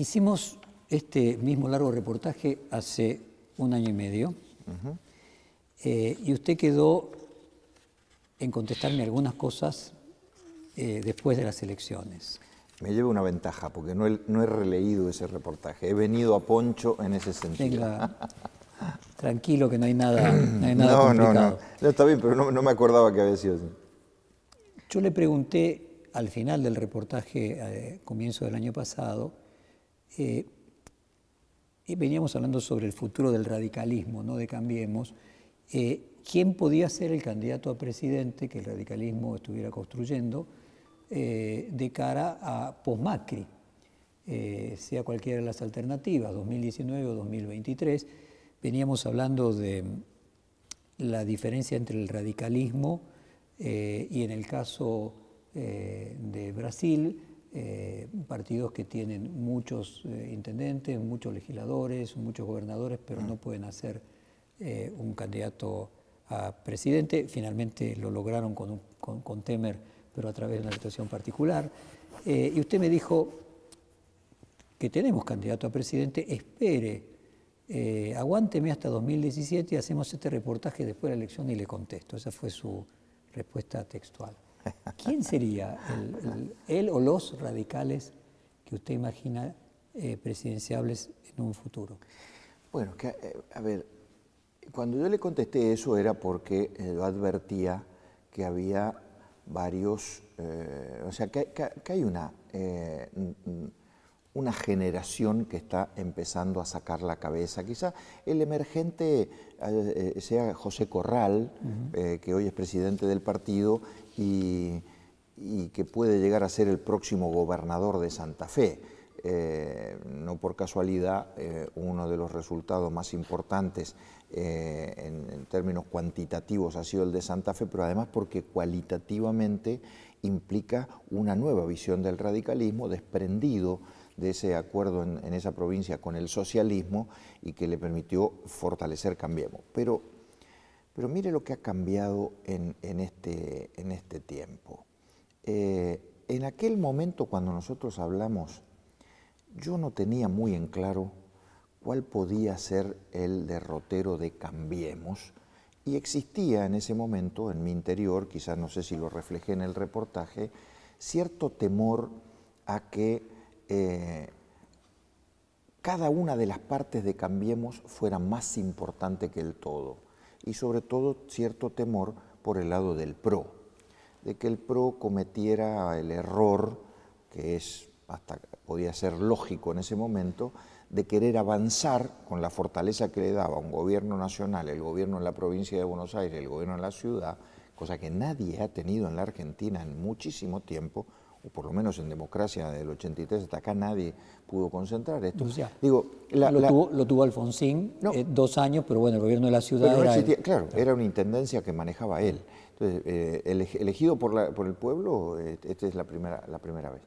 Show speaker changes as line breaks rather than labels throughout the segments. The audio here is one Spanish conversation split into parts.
Hicimos este mismo largo reportaje hace un año y medio eh, y usted quedó en contestarme algunas cosas eh, después de las elecciones.
Me lleva una ventaja porque no he, no he releído ese reportaje, he venido
a Poncho en ese sentido. Venga. Tranquilo, que no hay nada, no no, No,
no, está bien, pero no, me acordaba que había sido así.
Yo le pregunté al final del reportaje, eh, comienzo del año pasado, eh, y veníamos hablando sobre el futuro del radicalismo, no de Cambiemos, eh, ¿quién podía ser el candidato a presidente que el radicalismo estuviera construyendo eh, de cara a post sea cualquiera de las alternativas, 2019 o 2023? Veníamos hablando de la diferencia entre el radicalismo y en el caso de Brasil, eh, partidos que tienen muchos eh, intendentes, muchos legisladores, muchos gobernadores, pero no mm. pueden hacer eh, un candidato a presidente. Finalmente lo lograron con, Temer, pero a través de una situación particular. y usted me dijo que tenemos candidato a presidente, espere. aguánteme hasta 2017 y hacemos este reportaje después de la elección y le contesto. Esa fue su respuesta textual. ¿Quién sería él o los radicales que usted imagina eh, presidenciables en un futuro?
Bueno, eh, a ver, cuando yo le contesté eso era porque eh, yo advertía que había varios, o sea, que, hay una, una generación que está empezando a sacar la cabeza. Quizá el emergente sea José Corral, que hoy es presidente del partido y, que puede llegar a ser el próximo gobernador de Santa Fe. Eh, no por casualidad, eh, uno de los resultados más importantes eh, en, términos cuantitativos ha sido el de Santa Fe, pero además porque cualitativamente implica una nueva visión del radicalismo desprendido de ese acuerdo en, esa provincia con el socialismo y que le permitió fortalecer Cambiemos. Pero pero mire lo que ha cambiado en, este, este, tiempo. Eh, en aquel momento cuando nosotros hablamos, yo no tenía muy en claro cuál podía ser el derrotero de Cambiemos y existía en ese momento en mi interior, quizás no sé si lo reflejé en el reportaje, cierto temor a que eh, cada una de las partes de Cambiemos fuera más importante que el todo y sobre todo cierto temor por el lado del PRO, de que el PRO cometiera el error, que es hasta podía ser lógico en ese momento, de querer avanzar con la fortaleza que le daba un gobierno nacional, el gobierno en la provincia de Buenos Aires, el gobierno en la ciudad, cosa que nadie ha tenido en la Argentina en muchísimo tiempo, o por lo menos en democracia del 83 hasta acá nadie pudo concentrar esto.
Digo, lo, Tuvo, Alfonsín eh, dos años, pero bueno, el gobierno de la ciudad era
Claro, era una intendencia que manejaba él. Entonces, eh, elegido por, por, el pueblo, eh, esta es la primera, la primera vez.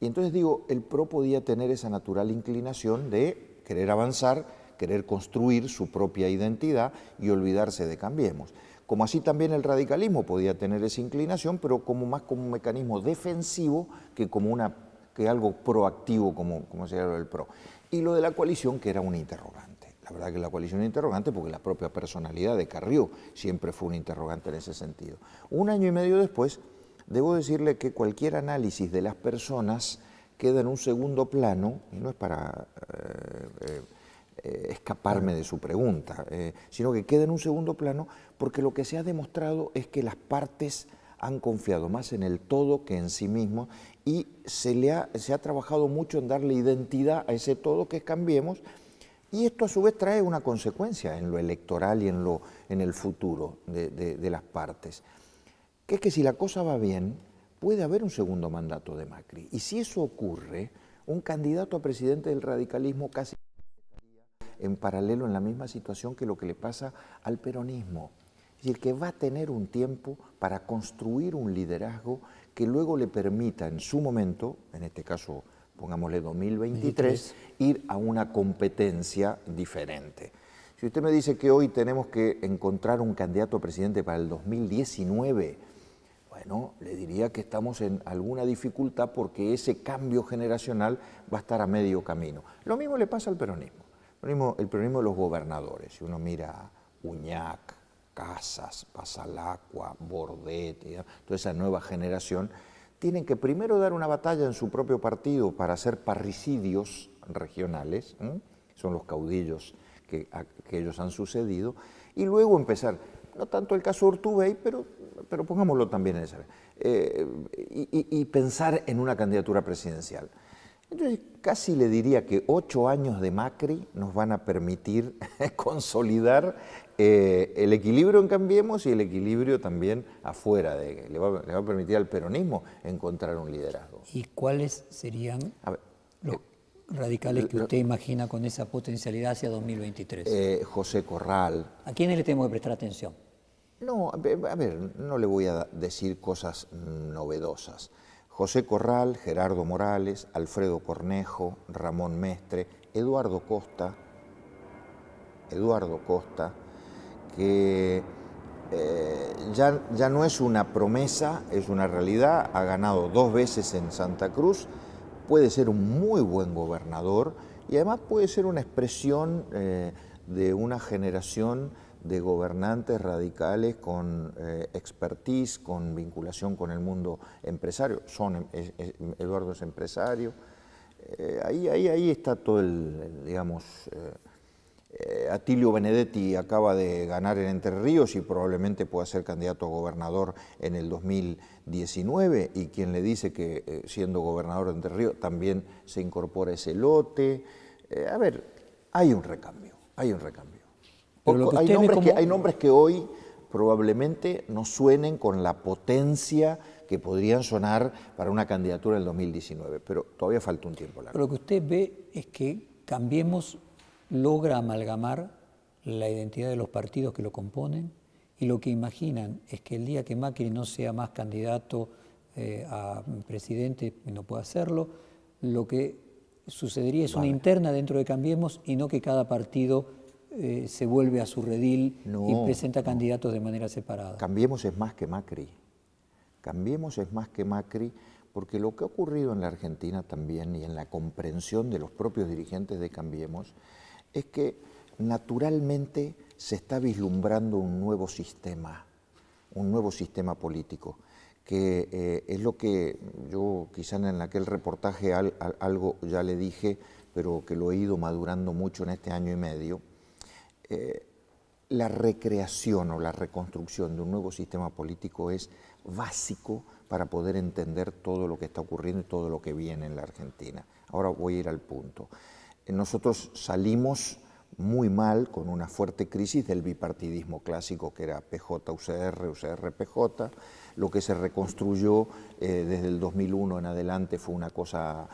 Y entonces digo, el PRO podía tener esa natural inclinación de querer avanzar, querer construir su propia identidad y olvidarse de Cambiemos como así también el radicalismo podía tener esa inclinación, pero como más como un mecanismo defensivo que como una, que algo proactivo, como, como llama el PRO. Y lo de la coalición, que era un interrogante. La verdad que la coalición es interrogante porque la propia personalidad de Carrió siempre fue un interrogante en ese sentido. Un año y medio después, debo decirle que cualquier análisis de las personas queda en un segundo plano, y no es para... Eh, eh, eh, escaparme de su pregunta, eh, sino que queda en un segundo plano porque lo que se ha demostrado es que las partes han confiado más en el todo que en sí mismo y se, le ha, se ha trabajado mucho en darle identidad a ese todo que cambiemos y esto a su vez trae una consecuencia en lo electoral y en, lo, en el futuro de, de las partes, que es que si la cosa va bien, puede haber un segundo mandato de Macri. Y si eso ocurre, un candidato a presidente del radicalismo casi en paralelo en la misma situación que lo que le pasa al peronismo. Es decir, que va a tener un tiempo para construir un liderazgo que luego le permita en su momento, en este caso pongámosle 2023, ir a una competencia diferente. Si usted me dice que hoy tenemos que encontrar un candidato a presidente para el 2019, bueno, le diría que estamos en alguna dificultad porque ese cambio generacional va a estar a medio camino. Lo mismo le pasa al peronismo el problema de los gobernadores, si uno mira Uñac, Casas, Pasalacua, Bordet, toda esa nueva generación, tienen que primero dar una batalla en su propio partido para hacer parricidios regionales, son los caudillos que, ellos han sucedido, y luego empezar, no tanto el caso Urtubey, pero, pero pongámoslo también en esa. Eh, y pensar en una candidatura presidencial. Entonces, casi le diría que ocho años de Macri nos van a permitir consolidar eh, el equilibrio en Cambiemos y el equilibrio también afuera. De, le va, a permitir al peronismo encontrar un liderazgo.
¿Y cuáles serían los eh, radicales que usted imagina con esa potencialidad hacia 2023? Eh, José Corral. ¿A quiénes le tenemos que prestar atención?
No, a ver, no le voy a decir cosas mm, novedosas. José Corral, Gerardo Morales, Alfredo Cornejo, Ramón Mestre, Eduardo Costa, Eduardo Costa, que eh, ya, ya, no es una promesa, es una realidad, ha ganado dos veces en Santa Cruz, puede ser un muy buen gobernador y además puede ser una expresión eh, de una generación de gobernantes radicales con eh, expertise, con vinculación con el mundo empresario. Son, em, Eduardo es empresario. Eh, ahí, ahí, ahí está todo el, digamos, eh, Atilio Benedetti acaba de ganar en Entre Ríos y probablemente pueda ser candidato a gobernador en el 2019 y quien le dice que siendo gobernador de Entre Ríos también se incorpora ese lote. a ver, hay un recambio, hay un recambio hay, nombres que, hoy probablemente no suenen con la potencia que podrían sonar para una candidatura en 2019, pero todavía falta un tiempo largo. lo
que usted ve es que Cambiemos logra amalgamar la identidad de los partidos que lo componen y lo que imaginan es que el día que Macri no sea más candidato eh, a presidente no pueda hacerlo, lo que sucedería es una interna dentro de Cambiemos y no que cada partido eh, se vuelve a su redil y presenta candidatos de manera separada.
Cambiemos es más que Macri. Cambiemos es más que Macri, porque lo que ha ocurrido en la Argentina también y en la comprensión de los propios dirigentes de Cambiemos es que naturalmente se está vislumbrando un nuevo sistema, un nuevo sistema político que eh, es lo que yo quizá en aquel reportaje algo ya le dije, pero que lo he ido madurando mucho en este año y medio, eh, la recreación o la reconstrucción de un nuevo sistema político es básico para poder entender todo lo que está ocurriendo y todo lo que viene en la Argentina. Ahora voy a ir al punto. Eh, nosotros salimos muy mal con una fuerte crisis del bipartidismo clásico que era PJ-UCR, UCR-PJ. Lo que se reconstruyó eh, desde el 2001 en adelante fue una cosa...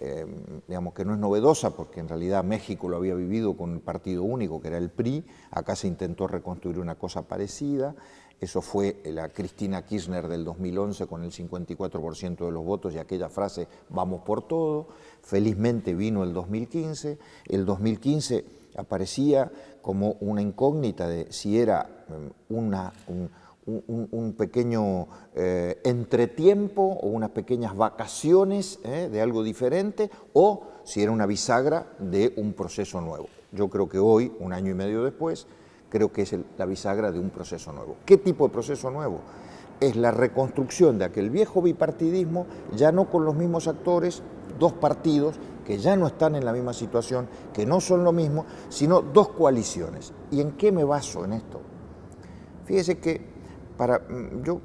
Em, digamos que no es novedosa, porque en realidad México lo había vivido con el partido único, que era el PRI, acá se intentó reconstruir una cosa parecida, eso fue la Cristina Kirchner del 2011 con el 54% de los votos y aquella frase, vamos por todo. Felizmente vino el 2015. El 2015 aparecía como una incógnita de si era em, una, un, pequeño eh, entretiempo o unas pequeñas vacaciones eh, de algo diferente o si era una bisagra de un proceso nuevo. Yo creo que hoy, un año y medio después, creo que es la bisagra de un proceso nuevo. ¿Qué tipo de proceso nuevo? Es la reconstrucción de aquel viejo bipartidismo, ya no con los mismos actores, dos partidos que ya no están en la misma situación, que no son lo mismo, sino dos coaliciones. ¿Y en qué me baso en esto? Fíjese que para, mm, yo,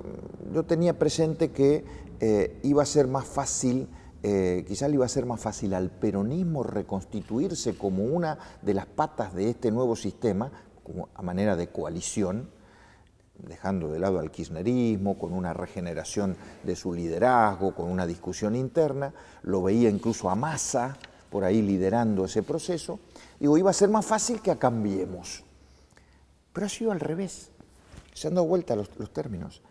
yo tenía presente que eh, iba a ser más fácil eh, quizás le iba a ser más fácil al peronismo reconstituirse como una de las patas de este nuevo sistema, como a manera de coalición, dejando de lado al kirchnerismo, con una regeneración de su liderazgo, con una discusión interna, lo veía incluso a Massa por ahí liderando ese proceso, digo, iba a ser más fácil que a Cambiemos. Pero ha sido al revés se han dado vuelta los, términos.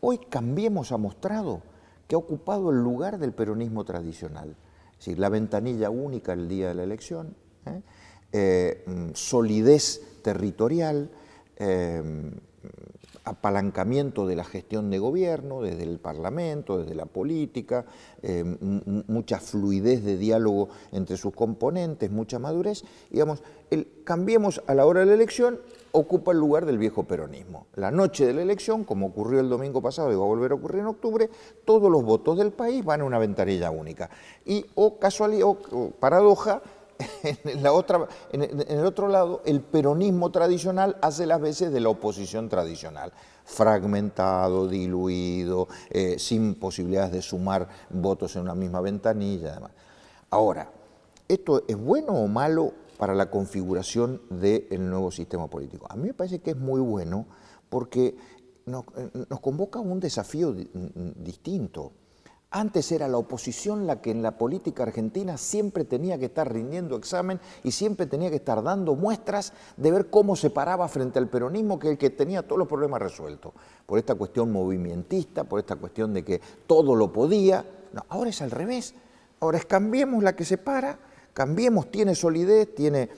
Hoy Cambiemos ha mostrado que ha ocupado el lugar del peronismo tradicional. Es decir, la ventanilla única el día de la elección, ¿eh? Eh, mm, solidez territorial, eh, apalancamiento de la gestión de gobierno, desde el Parlamento, desde la política, mucha fluidez de diálogo entre sus componentes, mucha madurez. Digamos, el, cambiemos a la hora de la elección ocupa el lugar del viejo peronismo. La noche de la elección, como ocurrió el domingo pasado y va a volver a ocurrir en octubre, todos los votos del país van a una ventanilla única. Y, o casualidad, o paradoja, en, el otro lado, el peronismo tradicional hace las veces de la oposición tradicional, fragmentado, diluido, eh, sin posibilidades de sumar votos en una misma ventanilla. Además. Ahora, ¿esto es bueno o malo para la configuración del nuevo sistema político. A mí me parece que es muy bueno porque nos, eh, convoca a un desafío mm, distinto. Antes era la oposición la que en la política argentina siempre tenía que estar rindiendo examen y siempre tenía que estar dando muestras de ver cómo se paraba frente al peronismo, que el que tenía todos los problemas resueltos, por esta cuestión movimentista, por esta cuestión de que todo lo podía. No, ahora es al revés, ahora es cambiemos la que se para Cambiemos tiene solidez, tiene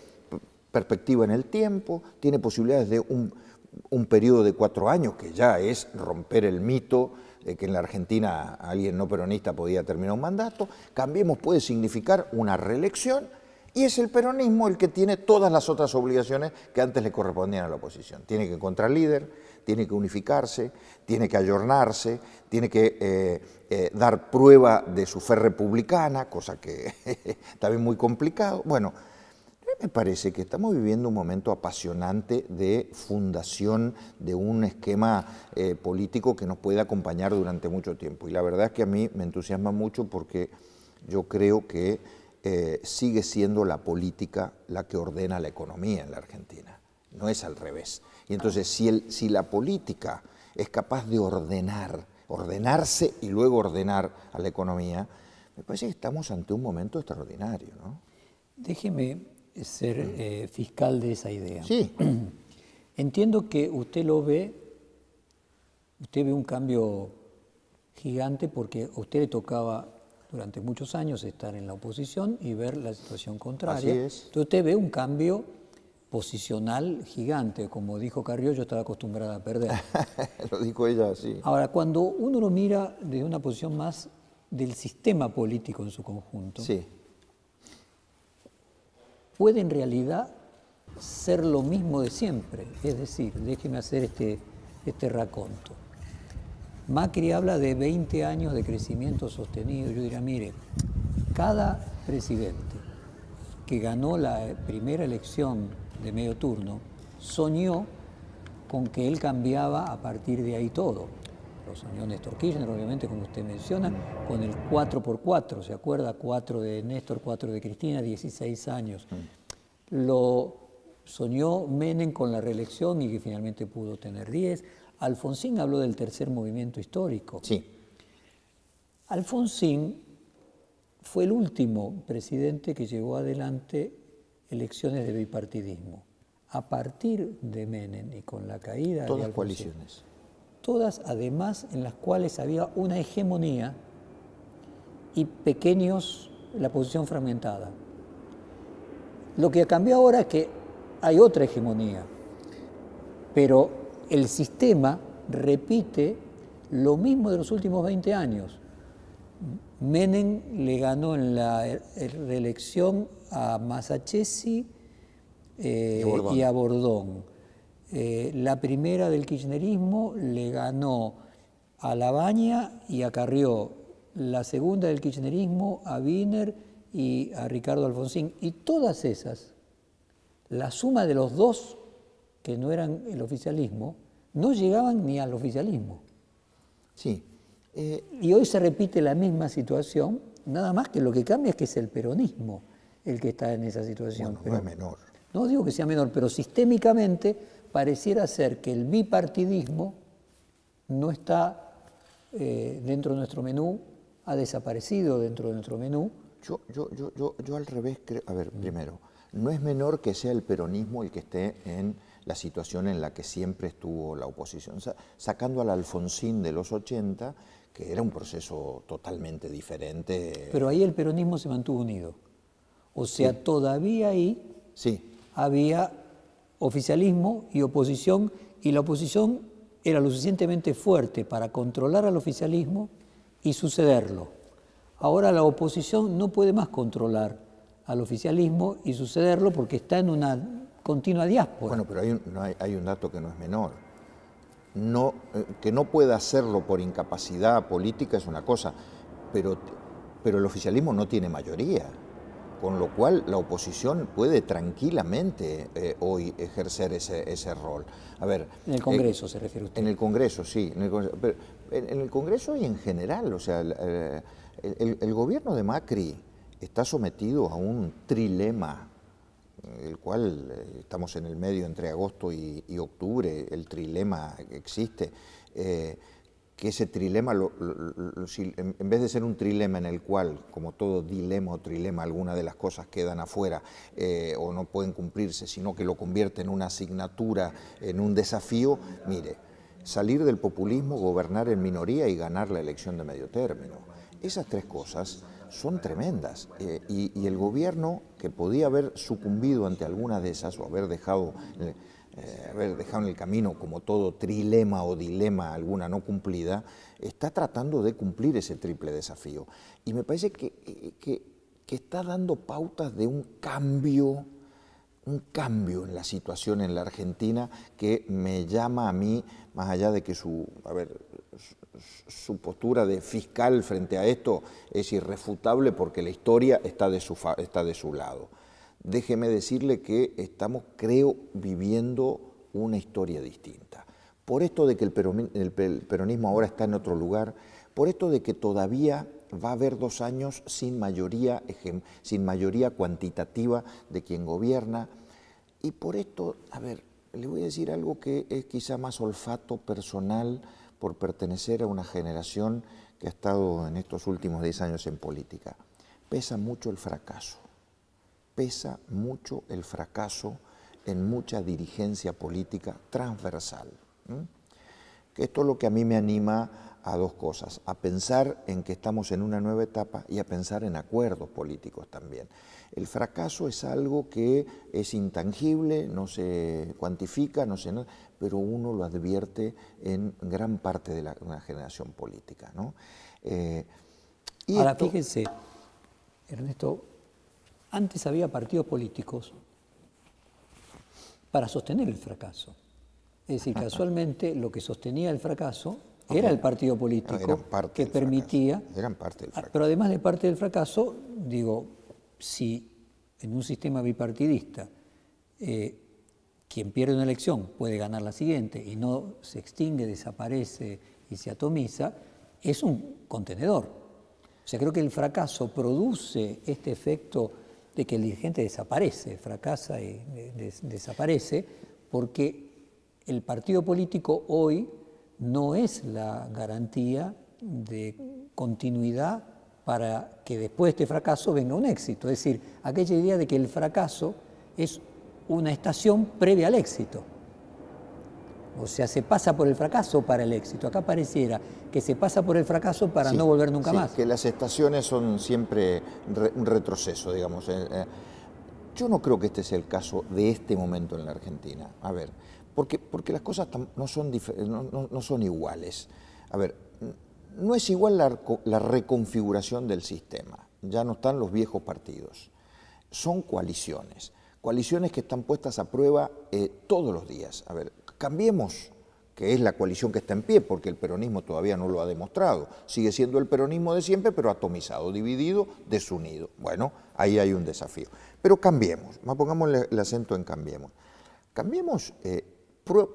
perspectiva en el tiempo, tiene posibilidades de un, periodo de cuatro años, que ya es romper el mito de que en la Argentina alguien no peronista podía terminar un mandato. Cambiemos puede significar una reelección y es el peronismo el que tiene todas las otras obligaciones que antes le correspondían a la oposición. Tiene que encontrar líder, tiene que unificarse, tiene que ayornarse, tiene que eh, eh, dar prueba de su fe republicana, cosa que también muy complicado. Bueno, me parece que estamos viviendo un momento apasionante de fundación de un esquema eh, político que nos puede acompañar durante mucho tiempo. Y la verdad es que a mí me entusiasma mucho porque yo creo que sigue siendo la política la que ordena la economía en la Argentina. No es al revés. Y entonces, si, la política es capaz de ordenar, ordenarse y luego ordenar a la economía, me parece que estamos ante un momento extraordinario. ¿no?
Déjeme ser mm. eh, fiscal de esa idea. Sí. Entiendo que usted lo ve, usted ve un cambio gigante porque a usted le tocaba durante muchos años estar en la oposición y ver la situación contraria. Así es. Entonces usted ve un cambio posicional gigante. Como dijo Carrió, yo estaba acostumbrada a perder.
lo dijo ella, sí. Ahora,
cuando uno lo mira desde una posición más del sistema político en su conjunto, sí. puede en realidad ser lo mismo de siempre. Es decir, déjeme hacer este, este raconto. Macri habla de 20 años de crecimiento sostenido. Yo diría, mire, cada presidente que ganó la primera elección de medio turno, soñó con que él cambiaba a partir de ahí todo. Lo soñó Néstor Kirchner, obviamente, como usted menciona, con el 4x4, ¿se acuerda? 4 de Néstor, 4 de Cristina, 16 años. Mm. Lo soñó Menem con la reelección y que finalmente pudo tener 10. Alfonsín habló del tercer movimiento histórico. Sí. Alfonsín fue el último presidente que llevó adelante elecciones de bipartidismo. A partir de Menem y con la caída de las coaliciones. Todas además en las cuales había una hegemonía y pequeños la posición fragmentada. Lo que ha cambiado ahora es que hay otra hegemonía, pero el sistema repite lo mismo de los últimos 20 años Menem le ganó en la eh, reelección a Masachesi eh, y, a Bordón. Eh, la primera del kirchnerismo le ganó a Lavagna y a Carrió. La segunda del kirchnerismo a Wiener y a Ricardo Alfonsín. Y todas esas, la suma de los dos que no eran el oficialismo, no llegaban ni al oficialismo. Sí, eh, y hoy se repite la misma situación, nada más que lo que cambia es que es el peronismo el que está en esa situación. no es menor. No digo que sea menor, pero sistémicamente pareciera ser que el bipartidismo no está eh, dentro de nuestro menú, ha desaparecido dentro de nuestro menú. Yo, yo, yo, yo, yo al revés creo, a ver, mm. primero,
no es menor que sea el peronismo el que esté en la situación en la que siempre estuvo la oposición, sacando al Alfonsín de los 80 que era un proceso totalmente diferente.
Pero ahí el peronismo se mantuvo unido. O sea, todavía ahí había oficialismo y oposición, y la oposición era lo suficientemente fuerte para controlar al oficialismo y sucederlo. Ahora la oposición no puede más controlar al oficialismo y sucederlo porque está en una continua diáspora. Bueno, pero no hay un dato que no es menor
no, eh, que no pueda hacerlo por incapacidad política es una cosa, pero, pero el oficialismo no tiene mayoría, con lo cual la oposición puede tranquilamente eh, hoy ejercer ese, rol. A ver, en el eh, Congreso se refiere usted. En el Congreso, sí, en el, Congreso, y en general, o sea, el gobierno de Macri está sometido a un trilema el cual eh, estamos en el medio entre agosto y, octubre, el trilema existe, eh, que ese trilema, en, vez de ser un trilema en el cual, como todo dilema o trilema, alguna de las cosas quedan afuera eh, o no pueden cumplirse, sino que lo convierte en una asignatura, en un desafío, mire, salir del populismo, gobernar en minoría y ganar la elección de medio término. Esas tres cosas son tremendas eh, y, el gobierno que podía haber sucumbido ante alguna de esas o haber dejado, eh, haber dejado en el camino como todo trilema o dilema alguna no cumplida, está tratando de cumplir ese triple desafío. Y me parece que, está dando pautas de un cambio un cambio en la situación en la Argentina que me llama a mí, más allá de que su, a su postura de fiscal frente a esto es irrefutable porque la historia está de su, está de su lado. Déjeme decirle que estamos, creo, viviendo una historia distinta. Por esto de que el peronismo ahora está en otro lugar, por esto de que todavía va a haber dos años sin mayoría, sin mayoría cuantitativa de quien gobierna, y por esto, a ver, le voy a decir algo que es quizá más olfato personal, por pertenecer a una generación que ha estado en estos últimos 10 años en política. Pesa mucho el fracaso, pesa mucho el fracaso en mucha dirigencia política transversal. Esto es lo que a mí me anima a dos cosas, a pensar en que estamos en una nueva etapa y a pensar en acuerdos políticos también. El fracaso es algo que es intangible, no se cuantifica, no se, pero uno lo advierte en gran parte de la, una generación política. Eh,
Ahora, fíjense, Ernesto, antes había partidos políticos para sostener el fracaso. Es decir, casualmente lo que sostenía el fracaso era el partido político que permitía... Eran parte ah, Pero además de parte del fracaso, digo, si en un sistema bipartidista eh, quien pierde una elección puede ganar la siguiente y no se extingue, desaparece y se atomiza, es un contenedor. O sea, creo que el fracaso produce este efecto de que el dirigente desaparece, fracasa y desaparece, porque el partido político hoy no es la garantía de continuidad para que después de este fracaso venga un éxito. Es decir, aquella idea de que el fracaso es una estación previa al éxito. O sea, se pasa por el fracaso para el éxito. Acá pareciera que se pasa por el fracaso para no volver nunca sí, más. Que las
estaciones son siempre un retroceso, digamos. Eh, eh. Yo no creo que este sea el caso de este momento en la Argentina. A ver, porque, porque las cosas no son, son iguales. A ver, no es igual la, la reconfiguración del sistema. Ya no están los viejos partidos. Son coaliciones coaliciones que están puestas a prueba eh, todos los días. A ver, cambiemos, que es la coalición que está en pie, porque el peronismo todavía no lo ha demostrado. Sigue siendo el peronismo de siempre, pero atomizado, dividido, desunido. Bueno, ahí hay un desafío. Pero cambiemos, más pongamos el acento en cambiemos. Cambiemos eh,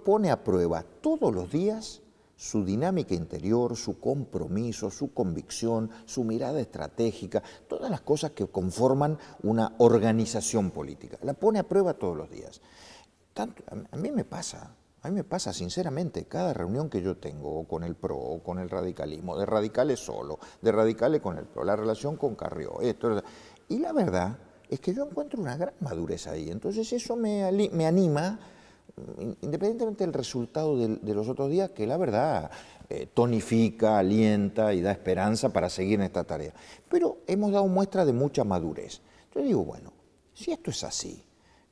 pone a prueba todos los días su dinámica interior, su compromiso, su convicción, su mirada estratégica, todas las cosas que conforman una organización política. La pone a prueba todos los días. Tanto, a mí me pasa, a mí me pasa sinceramente, cada reunión que yo tengo con el PRO, con el radicalismo, de radicales solo, de radicales con el PRO, la relación con Carrió, esto, y la verdad es que yo encuentro una gran madurez ahí. Entonces eso me, me anima independientemente del resultado de, los otros días, que la verdad eh, tonifica, alienta y da esperanza para seguir en esta tarea. Pero hemos dado muestra de mucha madurez. Entonces digo, bueno, si esto es así,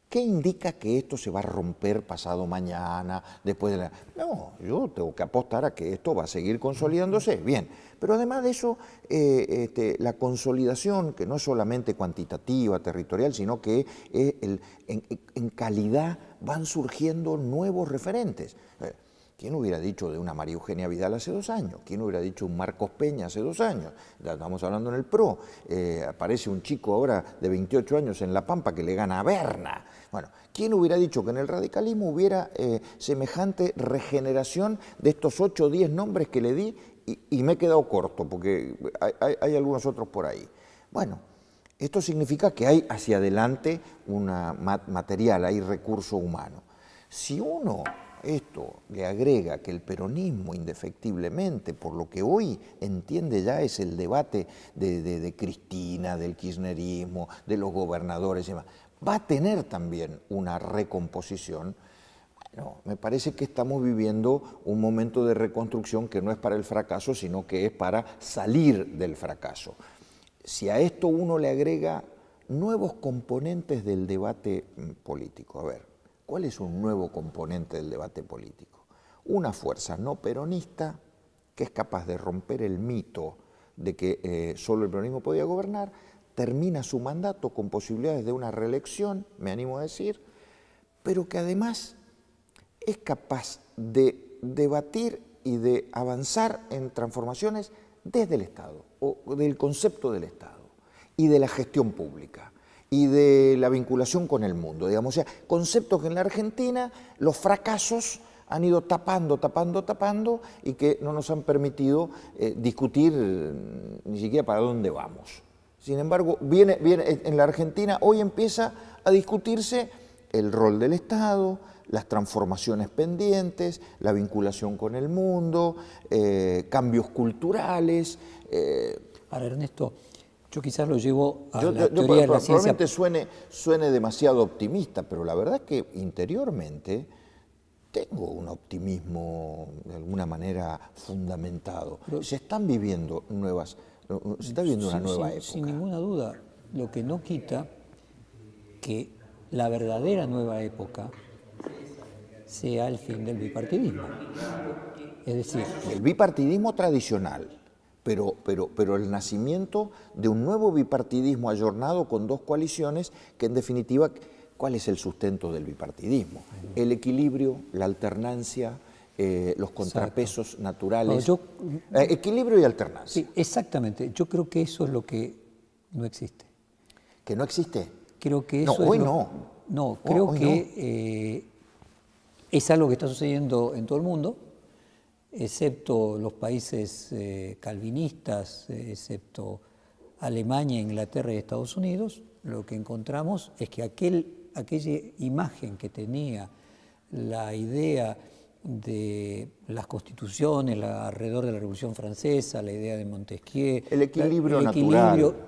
¿qué indica que esto se va a romper pasado mañana, después de la... No, yo tengo que apostar a que esto va a seguir consolidándose, bien. Pero además de eso, eh, este, la consolidación, que no es solamente cuantitativa, territorial, sino que es en, en calidad van surgiendo nuevos referentes. Eh, ¿Quién hubiera dicho de una María Eugenia Vidal hace dos años? ¿Quién hubiera dicho un Marcos Peña hace dos años? Estamos hablando en el PRO. Eh, aparece un chico ahora de 28 años en La Pampa que le gana a Berna. Bueno, ¿quién hubiera dicho que en el radicalismo hubiera eh, semejante regeneración de estos 8 o 10 nombres que le di? Y, me he quedado corto porque hay, hay algunos otros por ahí. Bueno, esto significa que hay hacia adelante un material, hay recurso humano. Si uno esto le agrega que el peronismo indefectiblemente, por lo que hoy entiende ya es el debate de, Cristina, del kirchnerismo, de los gobernadores y demás, va a tener también una recomposición. me parece que estamos viviendo un momento de reconstrucción que no es para el fracaso, sino que es para salir del fracaso si a esto uno le agrega nuevos componentes del debate mm, político, a ver, ¿cuál es un nuevo componente del debate político? Una fuerza no peronista que es capaz de romper el mito de que eh, solo el peronismo podía gobernar, termina su mandato con posibilidades de una reelección, me animo a decir, pero que además es capaz de debatir y de avanzar en transformaciones desde el Estado, o del concepto del Estado, y de la gestión pública, y de la vinculación con el mundo, digamos, o sea, conceptos que en la Argentina los fracasos han ido tapando, tapando, tapando y que no nos han permitido eh, discutir mm, ni siquiera para dónde vamos. Sin embargo, viene, en la Argentina hoy empieza a discutirse el rol del Estado, las transformaciones pendientes, la vinculación con el mundo, eh, cambios culturales. Eh. ver,
Ernesto, yo quizás lo llevo a la teoría de la
Suene, suene demasiado optimista, pero la verdad es que interiormente tengo un optimismo de alguna manera fundamentado. se están viviendo nuevas, se está viviendo una nueva época.
Sin ninguna duda, lo que no quita que la verdadera nueva época sea el fin del bipartidismo.
Es decir, el bipartidismo tradicional, pero, pero, pero el nacimiento de un nuevo bipartidismo ayornado con dos coaliciones que en definitiva, ¿cuál es el sustento del bipartidismo? El equilibrio, la alternancia. Eh, los
contrapesos naturales. Eh, equilibrio y alternancia. Sí, exactamente. Yo creo que eso es lo que no existe. ¿Que no existe? Creo que eso. No, hoy es no. No, creo que eh, es algo que está sucediendo en todo el mundo, excepto los países eh, calvinistas, eh, excepto Alemania, Inglaterra y Estados Unidos. Lo que encontramos es que aquel, aquella imagen que tenía la idea de las constituciones, alrededor de la Revolución Francesa, la idea de Montesquieu. El equilibrio,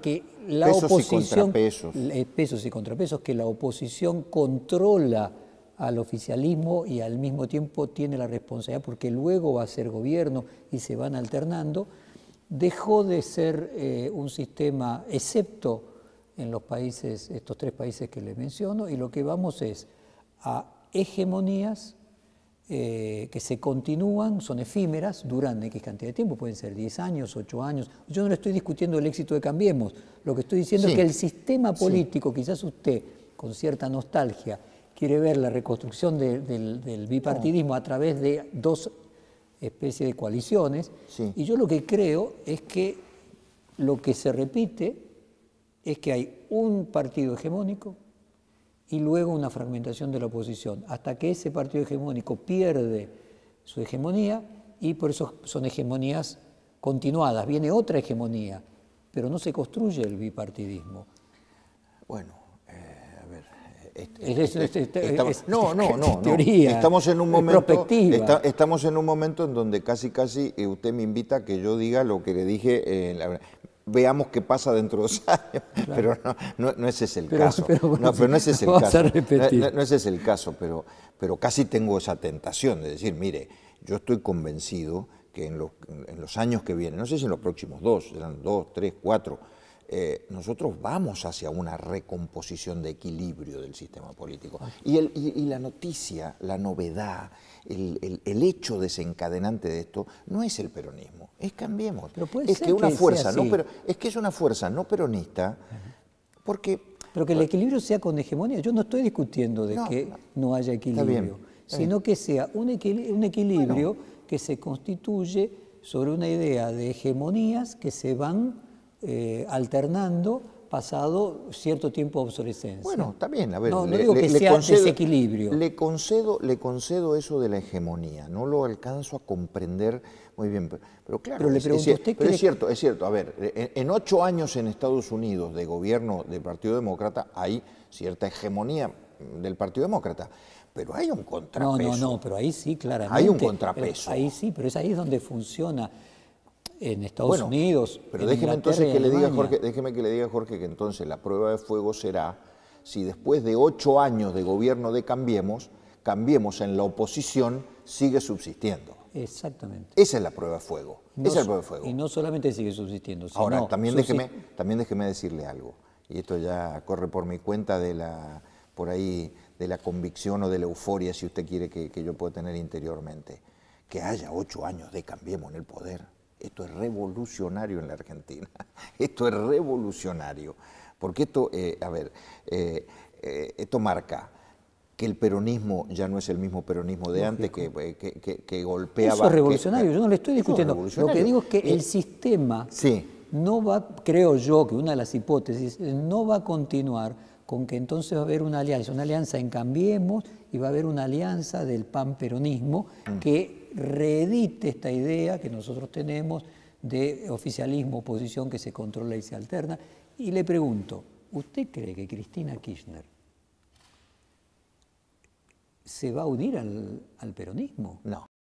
que la pesos oposición, y contrapesos. Eh, pesos y contrapesos, que la oposición controla al oficialismo y al mismo tiempo tiene la responsabilidad, porque luego va a ser gobierno y se van alternando, dejó de ser eh, un sistema, excepto en los países, estos tres países que les menciono, y lo que vamos es a hegemonías eh, que se continúan, son efímeras, duran X cantidad de tiempo, pueden ser 10 años, 8 años. Yo no le estoy discutiendo el éxito de Cambiemos, lo que estoy diciendo es que el sistema político, quizás usted con cierta nostalgia quiere ver la reconstrucción del, bipartidismo a través de dos especies de coaliciones, y yo lo que creo es que lo que se repite es que hay un partido hegemónico, y luego una fragmentación de la oposición, hasta que ese partido hegemónico pierde su hegemonía y por eso son hegemonías continuadas. Viene otra hegemonía, pero no se construye el bipartidismo. Bueno, eh,
a ver. Este, no, este, no, no, Estamos en un momento.
estamos en un
momento en donde casi, casi eh, usted me invita a que yo diga lo que le dije. en eh, la, veamos qué pasa dentro de dos años. Pero no, no, ese es el caso. no, pero no ese es el caso. No, ese es el caso, pero, pero casi tengo esa tentación de decir, mire, yo estoy convencido que en los, en los años que vienen, no sé si en los próximos dos, serán dos, tres, cuatro, eh, nosotros vamos hacia una recomposición de equilibrio del sistema político. Y, la noticia, la novedad, el, hecho desencadenante de esto no es el peronismo, es cambiemos. es que una fuerza, no, pero es que es
una fuerza no peronista, porque pero que el equilibrio sea con hegemonía. Yo no estoy discutiendo de que no, haya equilibrio, sino que sea un, equilibrio que se constituye sobre una idea de hegemonías que se van eh, alternando pasado cierto tiempo de obsolescencia. Bueno, también, a ver, no, le, que concedo,
Le concedo, eso de la hegemonía, no lo alcanzo a comprender muy bien, pero, claro, es, cierto, es cierto, a ver, e, e, en, ocho años en Estados Unidos de gobierno del Partido Demócrata hay cierta hegemonía
del Partido Demócrata. Pero hay un contrapeso. No, no, no, pero ahí sí, claramente. Hay un contrapeso. Ahí sí, pero es ahí donde funciona en Estados Unidos. Pero en déjeme entonces que le diga Jorge,
déjeme que le diga Jorge que entonces la prueba de fuego será si después de ocho años de gobierno de Cambiemos, Cambiemos en la oposición sigue subsistiendo.
Exactamente. Esa es la prueba de fuego. Esa es la prueba de fuego. Y no solamente sigue subsistiendo. Sino Ahora, también, déjeme,
también déjeme decirle algo, y esto ya corre por mi cuenta de la, por ahí, de la convicción o de la euforia, si usted quiere, que, que yo pueda tener interiormente. Que haya ocho años de Cambiemos en el poder esto es revolucionario en la Argentina, esto es revolucionario, porque esto, eh, a ver, eh, eh, esto marca que el peronismo ya no es el mismo peronismo de antes, que, golpeaba... Eso es revolucionario, yo no le estoy discutiendo. Lo que digo es que el
sistema no va, creo yo, que una de las hipótesis, no va a continuar con que entonces va a haber una alianza, una alianza en Cambiemos y va a haber una alianza del pan-peronismo mm. que reedite esta idea que nosotros tenemos de oficialismo, oposición que se controla y se alterna. Y le pregunto, ¿usted cree que Cristina Kirchner se va a unir al, peronismo? No.